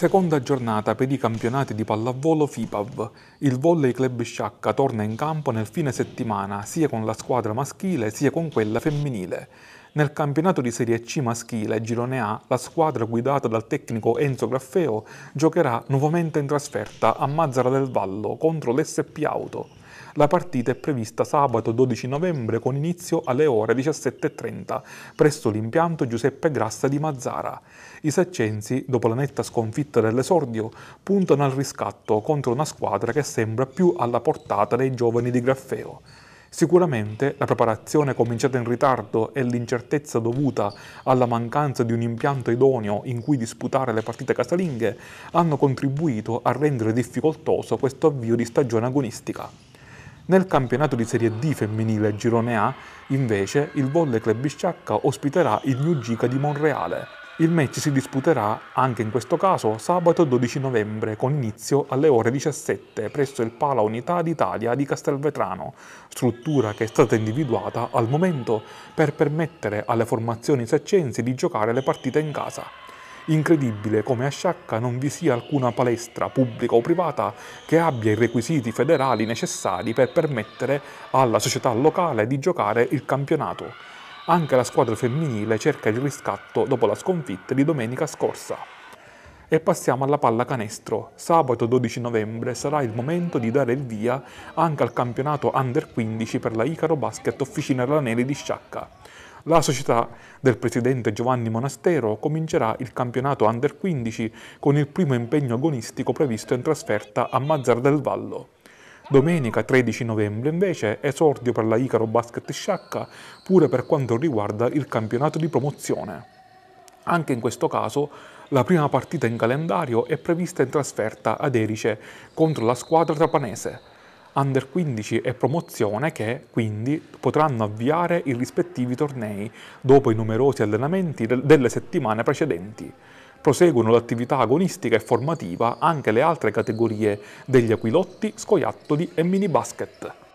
Seconda giornata per i campionati di pallavolo FIPAV. Il Volley Club Sciacca torna in campo nel fine settimana sia con la squadra maschile sia con quella femminile. Nel campionato di Serie C maschile, girone A, la squadra guidata dal tecnico Enzo Graffeo giocherà nuovamente in trasferta a Mazzara del Vallo contro l'SP Auto. La partita è prevista sabato 12 novembre con inizio alle ore 17.30 presso l'impianto Giuseppe Grassa di Mazzara. I saccensi, dopo la netta sconfitta dell'esordio, puntano al riscatto contro una squadra che sembra più alla portata dei giovani di Graffeo. Sicuramente la preparazione cominciata in ritardo e l'incertezza dovuta alla mancanza di un impianto idoneo in cui disputare le partite casalinghe hanno contribuito a rendere difficoltoso questo avvio di stagione agonistica. Nel campionato di Serie D femminile Girone A, invece, il Volle Club Bisciacca ospiterà il New Gica di Monreale. Il match si disputerà, anche in questo caso, sabato 12 novembre, con inizio alle ore 17 presso il Pala Unità d'Italia di Castelvetrano, struttura che è stata individuata al momento per permettere alle formazioni saccensi di giocare le partite in casa. Incredibile come a Sciacca non vi sia alcuna palestra, pubblica o privata, che abbia i requisiti federali necessari per permettere alla società locale di giocare il campionato. Anche la squadra femminile cerca il riscatto dopo la sconfitta di domenica scorsa. E passiamo alla pallacanestro. Sabato 12 novembre sarà il momento di dare il via anche al campionato Under 15 per la Icaro Basket Officina Ranelli di Sciacca. La società del presidente Giovanni Monastero comincerà il campionato Under 15 con il primo impegno agonistico previsto in trasferta a Mazzar del Vallo. Domenica 13 novembre invece esordio per la Icaro Basket Sciacca pure per quanto riguarda il campionato di promozione. Anche in questo caso la prima partita in calendario è prevista in trasferta ad Erice contro la squadra trapanese under 15 e promozione che quindi potranno avviare i rispettivi tornei dopo i numerosi allenamenti delle settimane precedenti. Proseguono l'attività agonistica e formativa anche le altre categorie degli aquilotti, scoiattoli e mini basket.